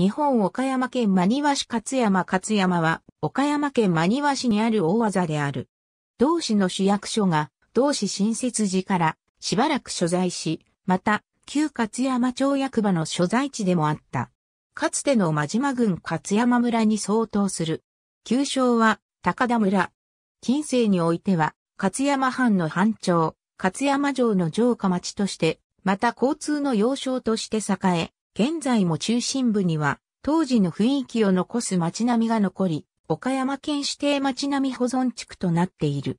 日本岡山県真庭市勝山勝山は、岡山県真庭市にある大技である。同市の市役所が、同市新設時から、しばらく所在し、また、旧勝山町役場の所在地でもあった。かつての真島郡勝山村に相当する。旧称は、高田村。近世においては、勝山藩の藩町、勝山城の城下町として、また交通の要衝として栄え、現在も中心部には、当時の雰囲気を残す街並みが残り、岡山県指定街並み保存地区となっている。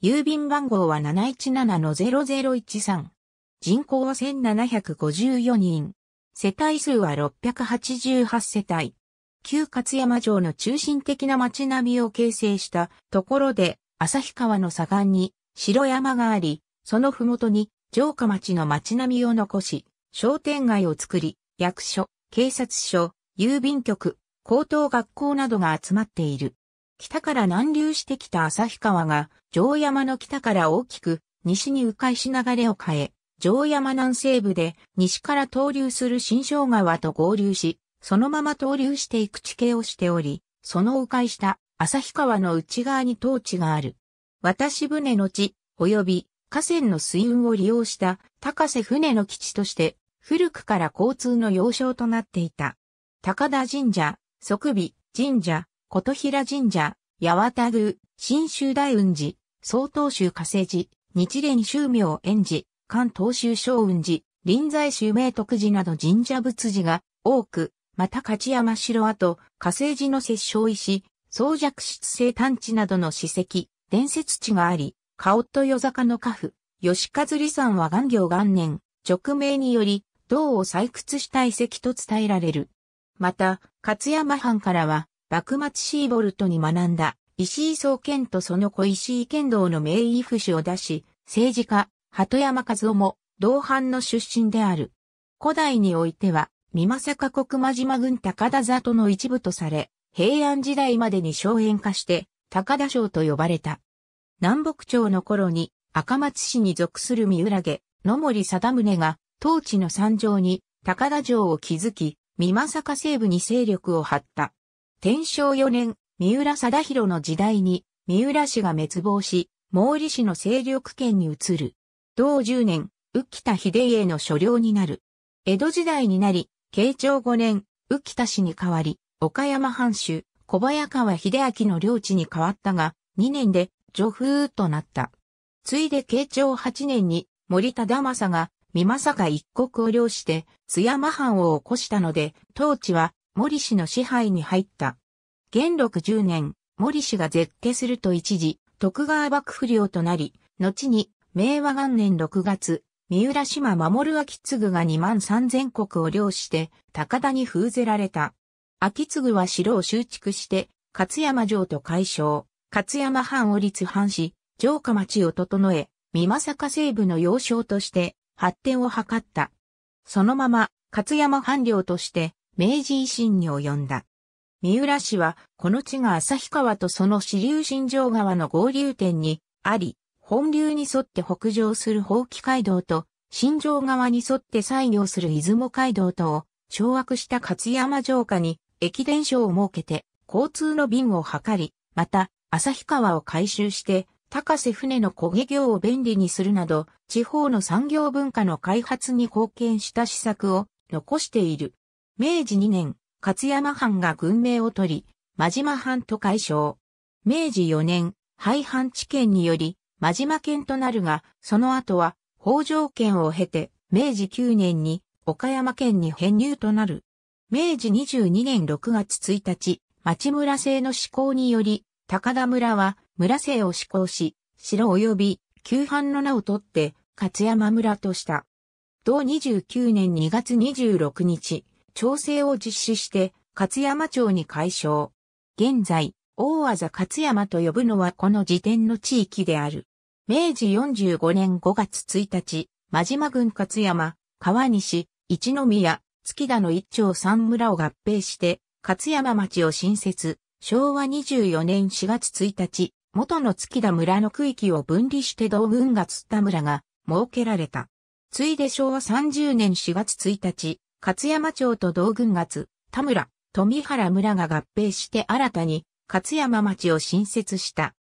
郵便番号は717-0013。人口は1754人。世帯数は688世帯。旧勝山城の中心的な街並みを形成したところで、旭川の左岸に白山があり、その麓に城下町の街並みを残し、商店街を作り、役所、警察署、郵便局、高等学校などが集まっている。北から南流してきた旭川が、城山の北から大きく、西に迂回し流れを変え、城山南西部で、西から投流する新生川と合流し、そのまま投流していく地形をしており、その迂回した旭川の内側に当地がある。渡し船の地、及び河川の水運を利用した高瀬船の基地として古くから交通の要衝となっていた。高田神社、即備神社、琴平神社、八幡宮、新州大雲寺、総東州加勢寺、日蓮宗明園寺、関東州昭雲寺、臨済宗明徳寺など神社仏寺が多く、また勝山城跡、加勢寺の摂生石、総弱室生探知などの史跡、伝説地があり、顔と夜坂の家父、吉和里山は元行元年、直命により、銅を採掘した遺跡と伝えられる。また、勝山藩からは、幕末シーボルトに学んだ石井総研とその小石井剣道の名医不死を出し、政治家、鳩山和夫も同藩の出身である。古代においては、美政国間島郡高田里の一部とされ、平安時代までに荘園化して、高田省と呼ばれた。南北朝の頃に、赤松市に属する三浦家、野森貞宗が、当地の山上に高田城を築き、正作西部に勢力を張った。天正4年、三浦貞弘の時代に、三浦氏が滅亡し、毛利氏の勢力圏に移る。同10年、浮田秀家の所領になる。江戸時代になり、慶長5年、浮田氏に代わり、岡山藩主、小早川秀明の領地に変わったが、2年で、女風となった。ついで慶長8年に、森忠政が三政一国を領して、津山藩を起こしたので、当地は森氏の支配に入った。元禄十年、森氏が絶景すると一時、徳川幕府領となり、後に、明和元年6月、三浦島守秋継が2万3千国を領して、高田に封ぜられた。秋継は城を修築して、勝山城と解消、勝山藩を立藩し、城下町を整え、三政西部の要衝として、発展を図った。そのまま、勝山藩領として、明治維新に及んだ。三浦市は、この地が旭川とその支流新城川の合流点にあり、本流に沿って北上する法規街道と、新城川に沿って採用する出雲街道とを掌握した勝山城下に駅伝所を設けて交通の便を図り、また旭川を改修して高瀬船の焦げ業を便利にするなど、地方の産業文化の開発に貢献した施策を残している。明治2年、勝山藩が軍名を取り、真島藩と解消。明治4年、廃藩置県により、真島県となるが、その後は、北条県を経て、明治9年に、岡山県に編入となる。明治22年6月1日、町村制の施行により、高田村は村瀬を施行し、城及び旧藩の名を取って、勝山村とした。同29年2月26日、調整を実施して、勝山町に改称。現在、大和勝山と呼ぶのはこの時点の地域である。明治45年5月1日、真島郡勝山、川西、一宮、月田の一町三村を合併して、勝山町を新設。昭和24年4月1日、元の月田村の区域を分離して同軍がっ田村が設けられた。ついで昭和30年4月1日、勝山町と同軍が田村、富原村が合併して新たに勝山町を新設した。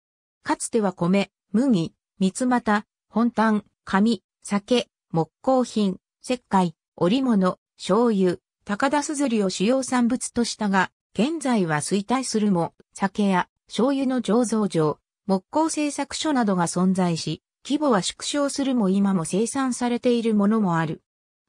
かつては米、麦、三股、本炭、紙、酒、木工品、石灰、織物、醤油、高田すずりを主要産物としたが、現在は衰退するも、酒や醤油の醸造場、木工製作所などが存在し、規模は縮小するも今も生産されているものもある。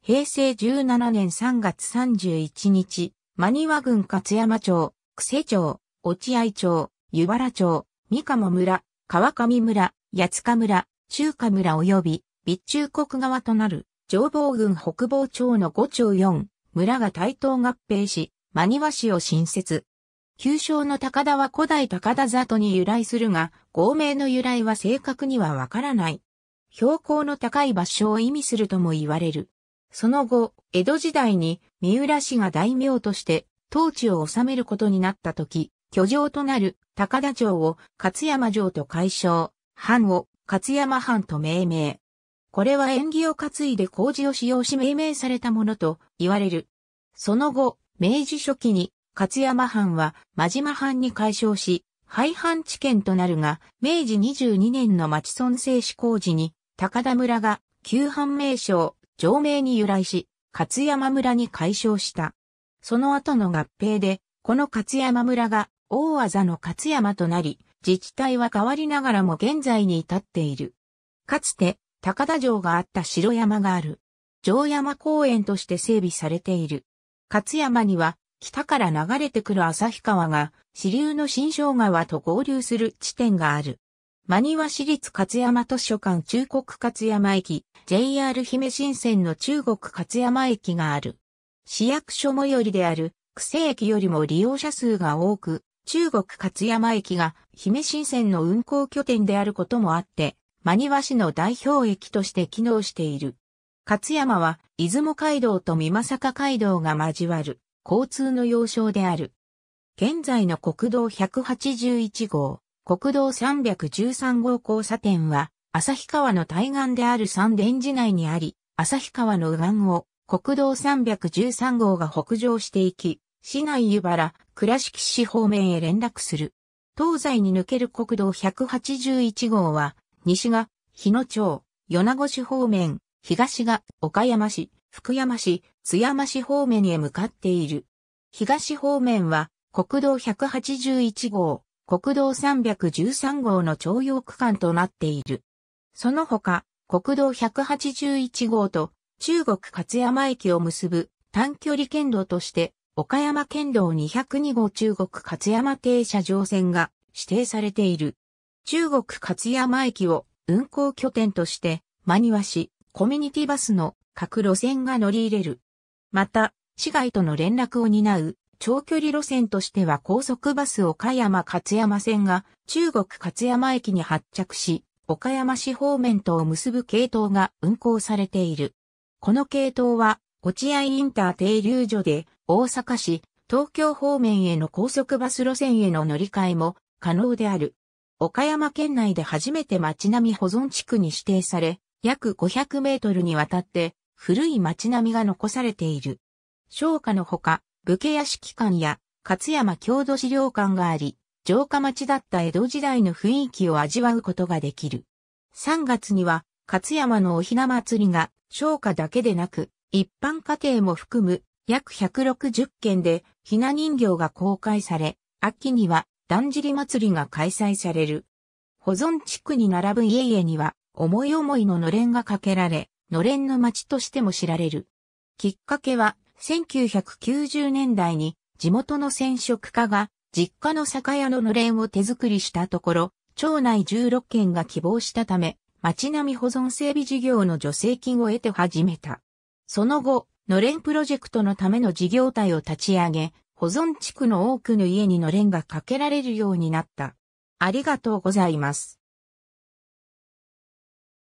平成17年3月31日、真庭郡勝山町、久世町、落合町、湯原町、三鴨村、川上村、八塚村、中華村及び、備中国側となる、上房郡北房町の5町4、村が対等合併し、真庭市を新設。旧称の高田は古代高田里に由来するが、合名の由来は正確にはわからない。標高の高い場所を意味するとも言われる。その後、江戸時代に三浦氏が大名として当地を治めることになった時、居城となる高田城を勝山城と改称、藩を勝山藩と命名。これは縁起を担いで工事を使用し命名されたものと言われる。その後、明治初期に勝山藩は真島藩に改称し、廃藩置県となるが、明治22年の町村制施工時に、高田村が旧藩名称、上名に由来し、勝山村に改称した。その後の合併で、この勝山村が大技の勝山となり、自治体は変わりながらも現在に至っている。かつて、高田城があった城山がある。城山公園として整備されている。勝山には北から流れてくる旭川が、支流の新生川と合流する地点がある。真庭市立勝山図書館中国勝山駅、JR 姫新線の中国勝山駅がある。市役所最寄りである、区政駅よりも利用者数が多く、中国勝山駅が姫新線の運行拠点であることもあって、真庭市の代表駅として機能している。勝山は、出雲街道と美作街道が交わる。交通の要衝である。現在の国道181号、国道313号交差点は、旭川の対岸である三田寺内にあり、旭川の右岸を国道313号が北上していき、市内湯原、倉敷市方面へ連絡する。東西に抜ける国道181号は、西が日野町、米子市方面、東が岡山市、福山市、津山市方面へ向かっている。東方面は国道181号、国道313号の徴用区間となっている。その他、国道181号と中国勝山駅を結ぶ短距離県道として岡山県道202号中国勝山停車場線が指定されている。中国勝山駅を運行拠点として、真庭市コミュニティバスの各路線が乗り入れるまた、市外との連絡を担う長距離路線としては高速バス岡山勝山線が中国勝山駅に発着し、岡山市方面とを結ぶ系統が運行されている。この系統は、落合インター停留所で大阪市、東京方面への高速バス路線への乗り換えも可能である。岡山県内で初めて町並み保存地区に指定され、約500メートルにわたって古い町並みが残されている。商家のほか、武家屋敷館や勝山郷土資料館があり、城下町だった江戸時代の雰囲気を味わうことができる。3月には、勝山のおひな祭りが、商家だけでなく、一般家庭も含む約160件でひな人形が公開され、秋にはだんじり祭りが開催される。保存地区に並ぶ家々には思い思いののれんがかけられ、のれんの町としても知られる。きっかけは、1990年代に地元の染色家が実家の酒屋ののれんを手作りしたところ、町内16件が希望したため、町並み保存整備事業の助成金を得て始めた。その後、のれんプロジェクトのための事業体を立ち上げ、保存地区の多くの家にのれんがかけられるようになった。ありがとうございます。